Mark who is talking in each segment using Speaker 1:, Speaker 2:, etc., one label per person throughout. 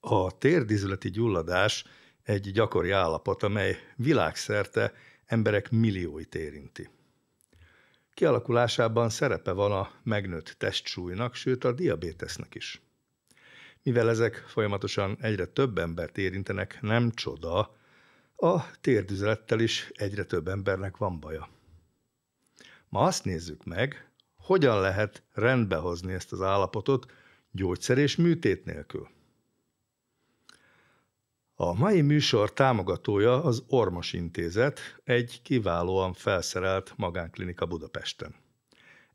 Speaker 1: A térdizületi gyulladás egy gyakori állapot, amely világszerte emberek millióit érinti. Kialakulásában szerepe van a megnőtt testsúlynak, sőt a diabétesznek is. Mivel ezek folyamatosan egyre több embert érintenek, nem csoda, a térdüzelettel is egyre több embernek van baja. Ma azt nézzük meg, hogyan lehet rendbehozni ezt az állapotot gyógyszer és műtét nélkül. A mai műsor támogatója az Ormos Intézet, egy kiválóan felszerelt magánklinika Budapesten.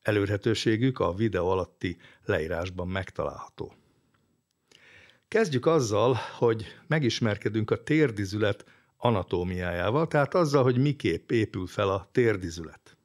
Speaker 1: Elérhetőségük a videó alatti leírásban megtalálható. Kezdjük azzal, hogy megismerkedünk a térdizület anatómiájával, tehát azzal, hogy miképp épül fel a térdizület.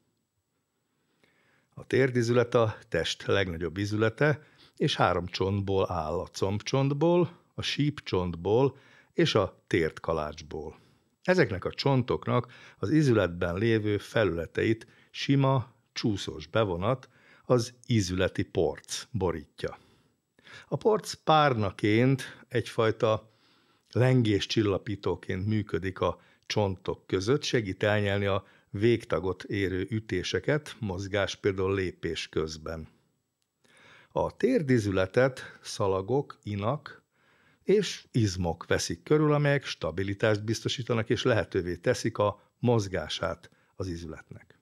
Speaker 1: A térdizület a test legnagyobb izülete, és három csontból áll a combcsontból, a sípcsontból, és a tért kalácsból. Ezeknek a csontoknak az izületben lévő felületeit sima, csúszós bevonat, az ízületi porc borítja. A porc párnaként egyfajta lengéscsillapítóként működik a csontok között, segít elnyelni a végtagot érő ütéseket, mozgás például lépés közben. A térdizületet szalagok, inak, és izmok veszik körül, amelyek stabilitást biztosítanak és lehetővé teszik a mozgását az izületnek.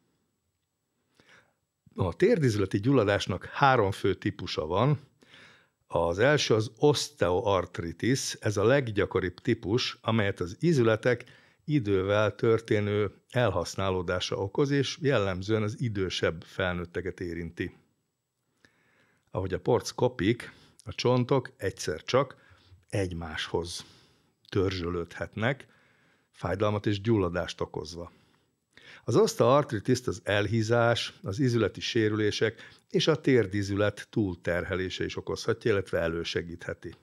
Speaker 1: A térdizületi gyulladásnak három fő típusa van. Az első az osteoartritis, ez a leggyakoribb típus, amelyet az izületek idővel történő elhasználódása okoz, és jellemzően az idősebb felnőtteket érinti. Ahogy a porc kopik, a csontok egyszer csak egymáshoz törzsölődhetnek, fájdalmat és gyulladást okozva. Az osztaartritiszt az elhízás, az izületi sérülések és a térdizület túlterhelése is okozhatja, illetve elősegítheti.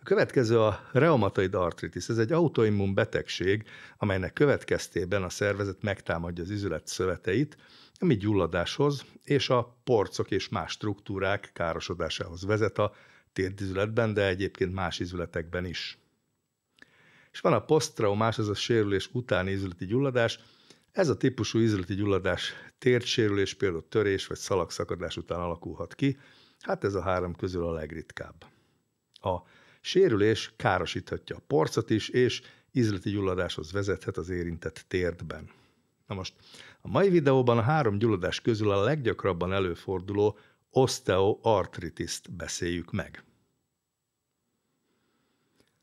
Speaker 1: A következő a reumatoid artritis. Ez egy autoimmun betegség, amelynek következtében a szervezet megtámadja az izület szöveteit, ami gyulladáshoz és a porcok és más struktúrák károsodásához vezet a térdizületben, de egyébként más izületekben is. És van a posztraumás, ez a sérülés utáni izületi gyulladás. Ez a típusú izületi gyulladás térdsérülés, például törés vagy szalagszakadás után alakulhat ki. Hát ez a három közül a legritkább. A sérülés károsíthatja a porcot is, és izleti gyulladáshoz vezethet az érintett térdben. Na most, a mai videóban a három gyulladás közül a leggyakrabban előforduló osteoartritiszt beszéljük meg.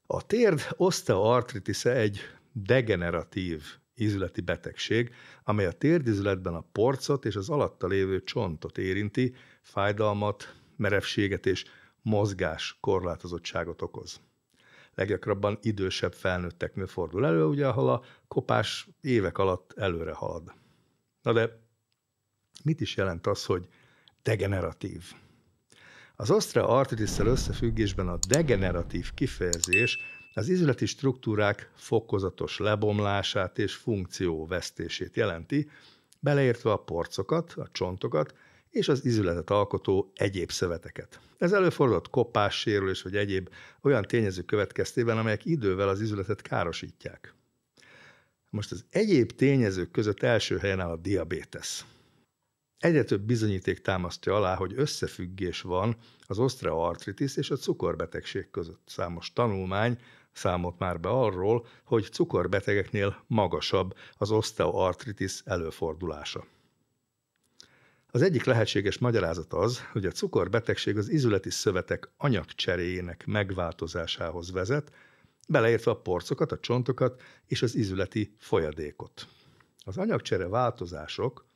Speaker 1: A térd osteoartritisze egy degeneratív ízületi betegség, amely a térdizületben a porcot és az alatta lévő csontot érinti, fájdalmat, merevséget és mozgás korlátozottságot okoz. Leggyakrabban idősebb felnőtteknél fordul elő, ugye, ahol a kopás évek alatt előre halad. Na de mit is jelent az, hogy degeneratív. Az osztra artritisszel összefüggésben a degeneratív kifejezés az izületi struktúrák fokozatos lebomlását és funkcióvesztését jelenti, beleértve a porcokat, a csontokat és az izületet alkotó egyéb szöveteket. Ez előfordult kopás, sérülés vagy egyéb olyan tényező következtében, amelyek idővel az izületet károsítják. Most az egyéb tényezők között első helyen áll a diabétesz. Egyre több bizonyíték támasztja alá, hogy összefüggés van az osztreoartritis és a cukorbetegség között. Számos tanulmány számolt már be arról, hogy cukorbetegeknél magasabb az osztreoartritis előfordulása. Az egyik lehetséges magyarázat az, hogy a cukorbetegség az izületi szövetek anyagcseréjének megváltozásához vezet, beleértve a porcokat, a csontokat és az izületi folyadékot. Az anyagcsere változások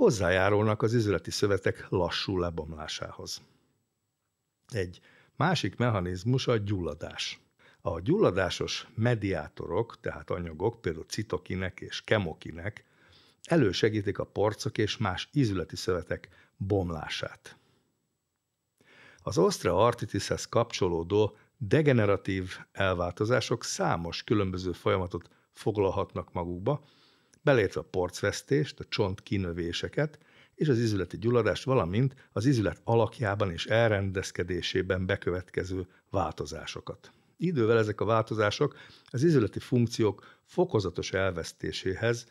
Speaker 1: hozzájárulnak az üzleti szövetek lassú lebomlásához. Egy másik mechanizmus a gyulladás. A gyulladásos mediátorok, tehát anyagok, például citokinek és kemokinek, elősegítik a porcok és más ízületi szövetek bomlását. Az osztreartitishez kapcsolódó degeneratív elváltozások számos különböző folyamatot foglalhatnak magukba, beleértve a porcvesztést, a csont kinövéseket és az izületi gyulladást, valamint az izület alakjában és elrendezkedésében bekövetkező változásokat. Idővel ezek a változások az izületi funkciók fokozatos elvesztéséhez,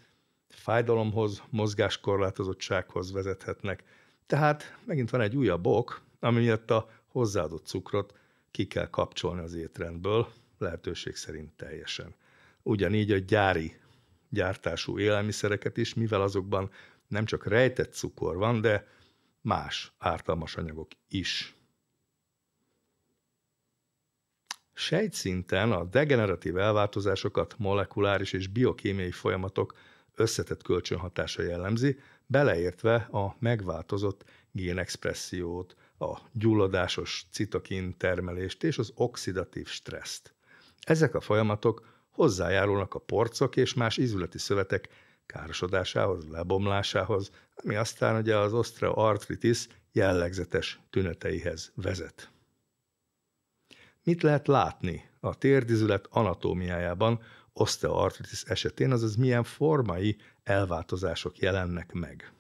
Speaker 1: fájdalomhoz, mozgáskorlátozottsághoz vezethetnek. Tehát megint van egy újabb ok, ami miatt a hozzáadott cukrot ki kell kapcsolni az étrendből, lehetőség szerint teljesen. Ugyanígy a gyári gyártású élelmiszereket is, mivel azokban nem csak rejtett cukor van, de más ártalmas anyagok is. Sejtszinten a degeneratív elváltozásokat molekuláris és biokémiai folyamatok összetett kölcsönhatása jellemzi, beleértve a megváltozott génexpressziót, a gyulladásos citokin termelést és az oxidatív stresszt. Ezek a folyamatok hozzájárulnak a porcok és más ízületi szövetek károsodásához, lebomlásához, ami aztán ugye az osztreoartritis jellegzetes tüneteihez vezet. Mit lehet látni a térdizület anatómiájában osteoartritis esetén, azaz milyen formai elváltozások jelennek meg?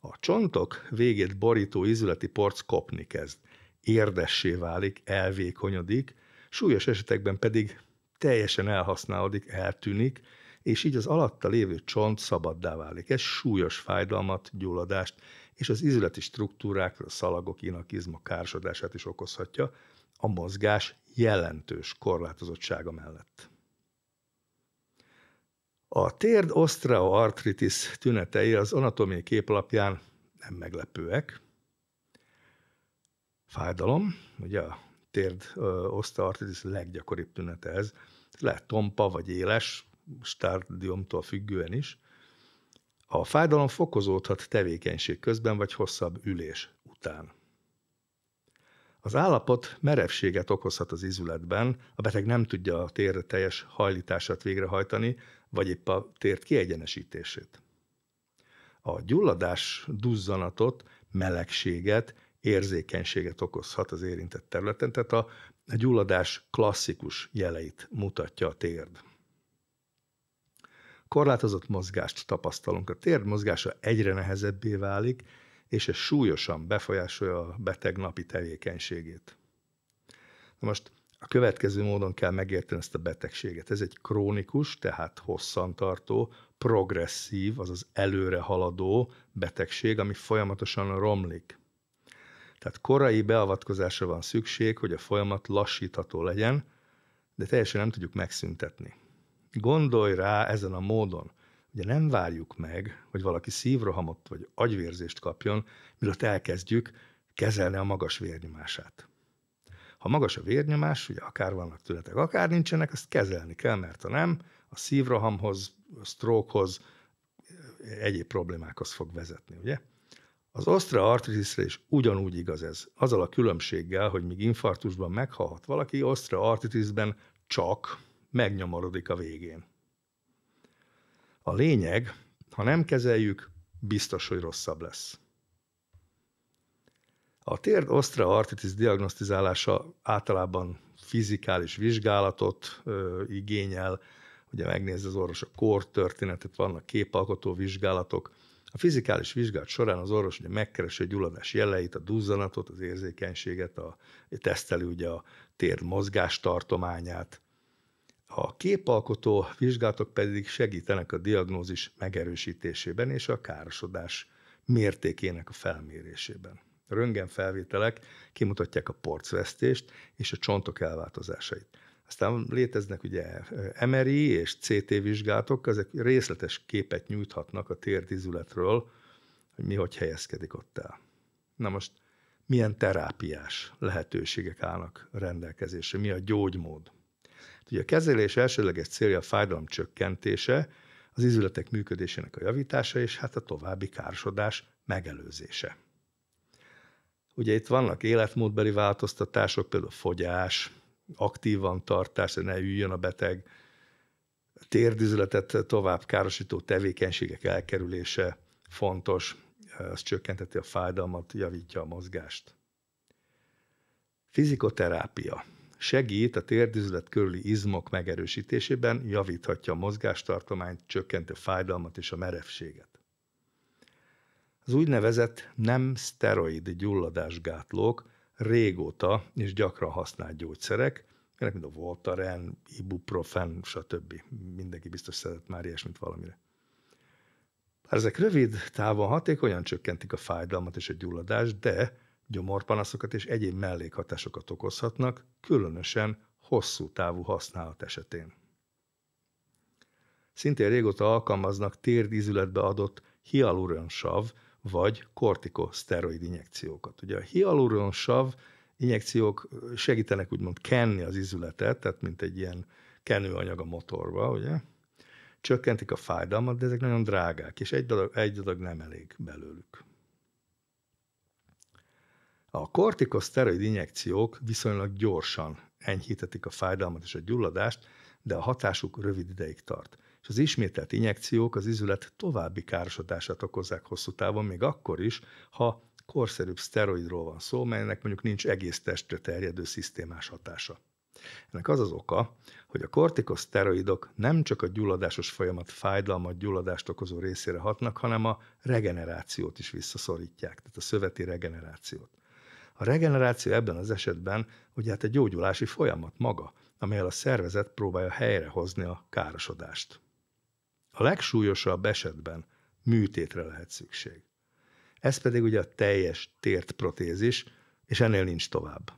Speaker 1: A csontok végét borító izületi porc kopni kezd, érdessé válik, elvékonyodik, súlyos esetekben pedig teljesen elhasználódik, eltűnik, és így az alatta lévő csont szabaddá válik. Ez súlyos fájdalmat, gyulladást és az izületi struktúrák, a szalagok, inakizma károsodását is okozhatja a mozgás jelentős korlátozottsága mellett. A térd osztreoartritis tünetei az anatómiai képlapján nem meglepőek. Fájdalom, ugye a térd oszteoartritis leggyakoribb tünete ez. Lehet tompa vagy éles, stádiumtól függően is. A fájdalom fokozódhat tevékenység közben vagy hosszabb ülés után. Az állapot merevséget okozhat az izületben, a beteg nem tudja a térre teljes hajlítását végrehajtani, vagy épp a tért kiegyenesítését. A gyulladás duzzanatot, melegséget érzékenységet okozhat az érintett területen, tehát a gyulladás klasszikus jeleit mutatja a térd. Korlátozott mozgást tapasztalunk. A térd mozgása egyre nehezebbé válik, és ez súlyosan befolyásolja a beteg napi tevékenységét. Na most a következő módon kell megérteni ezt a betegséget. Ez egy krónikus, tehát hosszantartó, progresszív, azaz előre haladó betegség, ami folyamatosan romlik. Tehát korai beavatkozásra van szükség, hogy a folyamat lassítható legyen, de teljesen nem tudjuk megszüntetni. Gondolj rá ezen a módon. Ugye nem várjuk meg, hogy valaki szívrohamot vagy agyvérzést kapjon, mielőtt elkezdjük kezelni a magas vérnyomását. Ha magas a vérnyomás, ugye akár vannak tünetek, akár nincsenek, azt kezelni kell, mert ha nem, a szívrohamhoz, a sztrókhoz, egyéb problémákhoz fog vezetni, ugye? Az osztra is ugyanúgy igaz ez, azzal a különbséggel, hogy míg infarktusban meghalhat valaki, osztra csak megnyomorodik a végén. A lényeg, ha nem kezeljük, biztos, hogy rosszabb lesz. A térd osztra diagnosztizálása általában fizikális vizsgálatot ö, igényel, ugye megnézze az orvos a kor vannak képalkotó vizsgálatok, a fizikális vizsgát során az orvos ugye megkeresi a gyulladás jeleit, a duzzanatot, az érzékenységet, a, teszteli ugye a tér mozgástartományát. A képalkotó vizsgálatok pedig segítenek a diagnózis megerősítésében és a károsodás mértékének a felmérésében. A röntgen felvételek kimutatják a porcvesztést és a csontok elváltozásait. Aztán léteznek ugye MRI és CT vizsgálatok, ezek részletes képet nyújthatnak a térdizületről, hogy mi hogy helyezkedik ott el. Na most milyen terápiás lehetőségek állnak rendelkezésre, mi a gyógymód? Hát ugye a kezelés elsődleges célja a fájdalom csökkentése, az izületek működésének a javítása, és hát a további károsodás megelőzése. Ugye itt vannak életmódbeli változtatások, például fogyás, aktívan tartás, ne üljön a beteg, térdüzletet tovább károsító tevékenységek elkerülése fontos, ez csökkenteti a fájdalmat, javítja a mozgást. Fizikoterápia. Segít a térdizület körüli izmok megerősítésében, javíthatja a mozgástartományt, csökkenti a fájdalmat és a merevséget. Az úgynevezett nem szteroid gyulladásgátlók régóta és gyakran használt gyógyszerek, ennek mint a Voltaren, ibuprofen, stb. Mindenki biztos szeret már ilyesmit valamire. Hát ezek rövid távon hatékonyan csökkentik a fájdalmat és a gyulladást, de gyomorpanaszokat és egyéb mellékhatásokat okozhatnak, különösen hosszú távú használat esetén. Szintén régóta alkalmaznak térdízületbe adott hialuronsav vagy kortikoszteroid injekciókat. Ugye a hialuronsav injekciók segítenek úgymond kenni az izületet, tehát mint egy ilyen kenőanyag a motorba, ugye? Csökkentik a fájdalmat, de ezek nagyon drágák, és egy adag, egy adag nem elég belőlük. A kortikoszteroid injekciók viszonylag gyorsan enyhítetik a fájdalmat és a gyulladást, de a hatásuk rövid ideig tart és az ismételt injekciók az izület további károsodását okozzák hosszú távon, még akkor is, ha korszerűbb szteroidról van szó, melynek mondjuk nincs egész testre terjedő szisztémás hatása. Ennek az az oka, hogy a kortikoszteroidok nem csak a gyulladásos folyamat fájdalmat, gyulladást okozó részére hatnak, hanem a regenerációt is visszaszorítják, tehát a szöveti regenerációt. A regeneráció ebben az esetben ugye hát egy gyógyulási folyamat maga, amelyel a szervezet próbálja helyrehozni a károsodást. A legsúlyosabb esetben műtétre lehet szükség. Ez pedig ugye a teljes tért protézis, és ennél nincs tovább.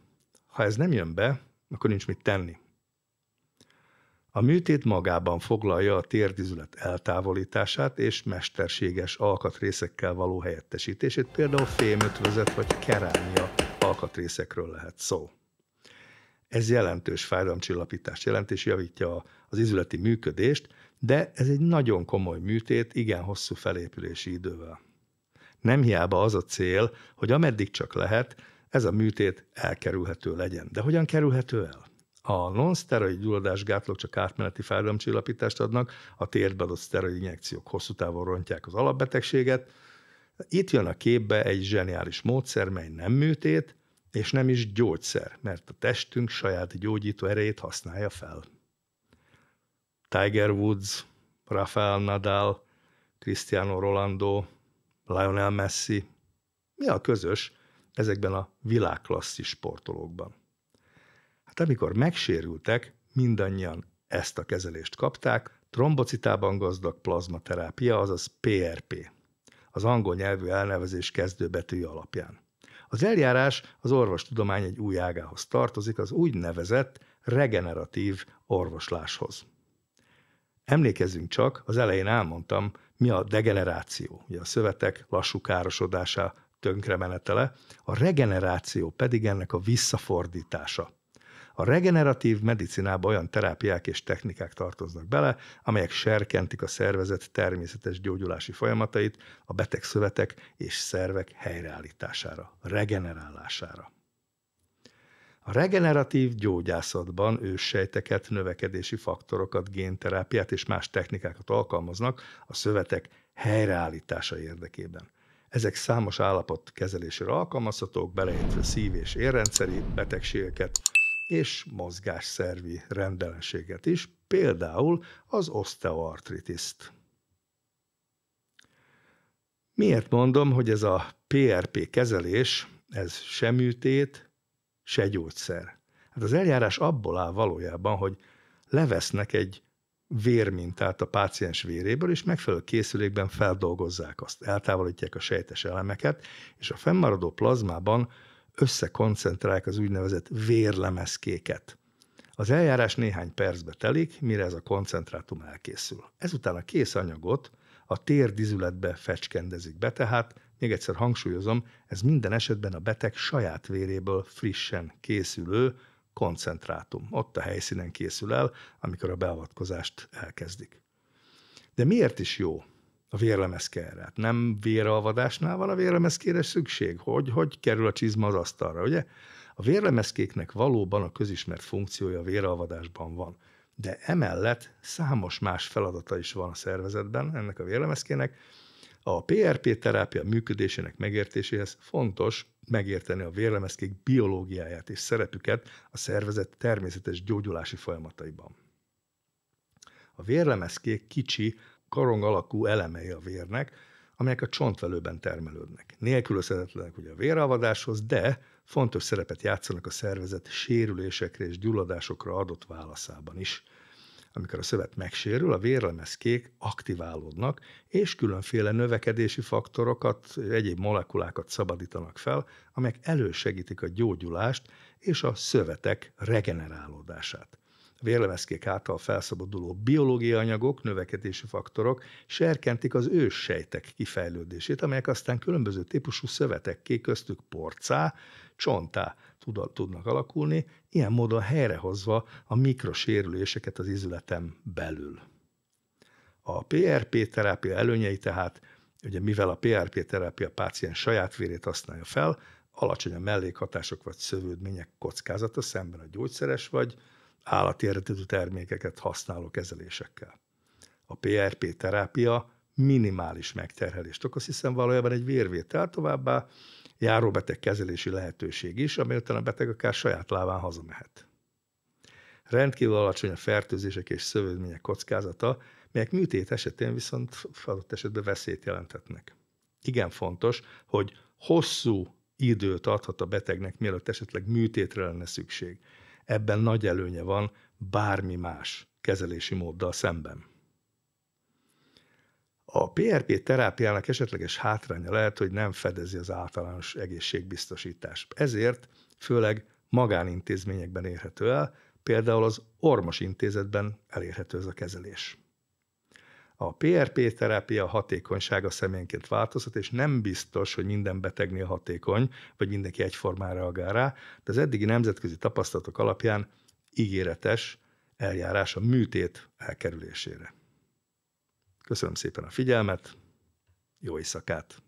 Speaker 1: Ha ez nem jön be, akkor nincs mit tenni. A műtét magában foglalja a térdizület eltávolítását és mesterséges alkatrészekkel való helyettesítését, például fémötvözet vagy kerámia alkatrészekről lehet szó. Ez jelentős fájdalomcsillapítást jelent és javítja az izületi működést, de ez egy nagyon komoly műtét, igen hosszú felépülési idővel. Nem hiába az a cél, hogy ameddig csak lehet, ez a műtét elkerülhető legyen. De hogyan kerülhető el? A non-szteroid gyulladásgátlók csak átmeneti fájdalomcsillapítást adnak, a térbe adott szteroid injekciók hosszú távon rontják az alapbetegséget. Itt jön a képbe egy zseniális módszer, mely nem műtét, és nem is gyógyszer, mert a testünk saját gyógyító erejét használja fel. Tiger Woods, Rafael Nadal, Cristiano Rolando, Lionel Messi. Mi a közös ezekben a világklasszis sportolókban? Hát amikor megsérültek, mindannyian ezt a kezelést kapták, trombocitában gazdag plazmaterápia, azaz PRP, az angol nyelvű elnevezés kezdőbetű alapján. Az eljárás az orvostudomány egy új ágához tartozik, az úgynevezett regeneratív orvosláshoz. Emlékezzünk csak, az elején elmondtam, mi a degeneráció, ugye a szövetek lassú károsodása, tönkremenetele, a regeneráció pedig ennek a visszafordítása. A regeneratív medicinába olyan terápiák és technikák tartoznak bele, amelyek serkentik a szervezet természetes gyógyulási folyamatait a beteg szövetek és szervek helyreállítására, regenerálására. A regeneratív gyógyászatban őssejteket, növekedési faktorokat, génterápiát és más technikákat alkalmaznak a szövetek helyreállítása érdekében. Ezek számos állapot kezelésére alkalmazhatók, beleértve szív- és érrendszeri betegségeket és mozgásszervi rendellenséget is, például az osteoartritiszt. Miért mondom, hogy ez a PRP kezelés, ez sem műtét, se gyógyszer. Hát az eljárás abból áll valójában, hogy levesznek egy vérmintát a páciens véréből, és megfelelő készülékben feldolgozzák azt, eltávolítják a sejtes elemeket, és a fennmaradó plazmában összekoncentrálják az úgynevezett vérlemezkéket. Az eljárás néhány percbe telik, mire ez a koncentrátum elkészül. Ezután a kész anyagot a térdizületbe fecskendezik be, tehát még egyszer hangsúlyozom, ez minden esetben a beteg saját véréből frissen készülő koncentrátum. Ott a helyszínen készül el, amikor a beavatkozást elkezdik. De miért is jó a vérlemezke erre? Hát nem véralvadásnál van a vérlemezkére szükség, hogy, hogy kerül a csizma az asztalra, ugye? A vérlemezkéknek valóban a közismert funkciója a véralvadásban van, de emellett számos más feladata is van a szervezetben ennek a vérlemezkének, a PRP terápia működésének megértéséhez fontos megérteni a vérlemezkék biológiáját és szerepüket a szervezet természetes gyógyulási folyamataiban. A vérlemezkék kicsi, karong alakú elemei a vérnek, amelyek a csontvelőben termelődnek. Nélkülözhetetlenek ugye a véralvadáshoz, de fontos szerepet játszanak a szervezet sérülésekre és gyulladásokra adott válaszában is – amikor a szövet megsérül, a vérlemezkék aktiválódnak, és különféle növekedési faktorokat, egyéb molekulákat szabadítanak fel, amelyek elősegítik a gyógyulást és a szövetek regenerálódását. A vérlemezkék által felszabaduló biológiai anyagok, növekedési faktorok serkentik az őssejtek kifejlődését, amelyek aztán különböző típusú szövetekké köztük porcá, csontá tud, tudnak alakulni, ilyen módon helyrehozva a mikrosérüléseket az izületem belül. A PRP terápia előnyei tehát, ugye mivel a PRP terápia páciens saját vérét használja fel, alacsony a mellékhatások vagy szövődmények kockázata szemben a gyógyszeres vagy állati eredetű termékeket használó kezelésekkel. A PRP terápia minimális megterhelést okoz, hiszen valójában egy vérvétel továbbá járóbeteg kezelési lehetőség is, ami után a beteg akár saját lábán hazamehet. Rendkívül alacsony a fertőzések és szövődmények kockázata, melyek műtét esetén viszont adott esetben veszélyt jelentetnek. Igen fontos, hogy hosszú időt adhat a betegnek, mielőtt esetleg műtétre lenne szükség. Ebben nagy előnye van bármi más kezelési móddal szemben. A PRP terápiának esetleges hátránya lehet, hogy nem fedezi az általános egészségbiztosítás. Ezért főleg magánintézményekben érhető el, például az ormos intézetben elérhető ez a kezelés. A PRP terápia hatékonysága személyenként változhat, és nem biztos, hogy minden betegnél hatékony, vagy mindenki egyformán reagál rá, de az eddigi nemzetközi tapasztalatok alapján ígéretes eljárás a műtét elkerülésére. Köszönöm szépen a figyelmet, jó éjszakát!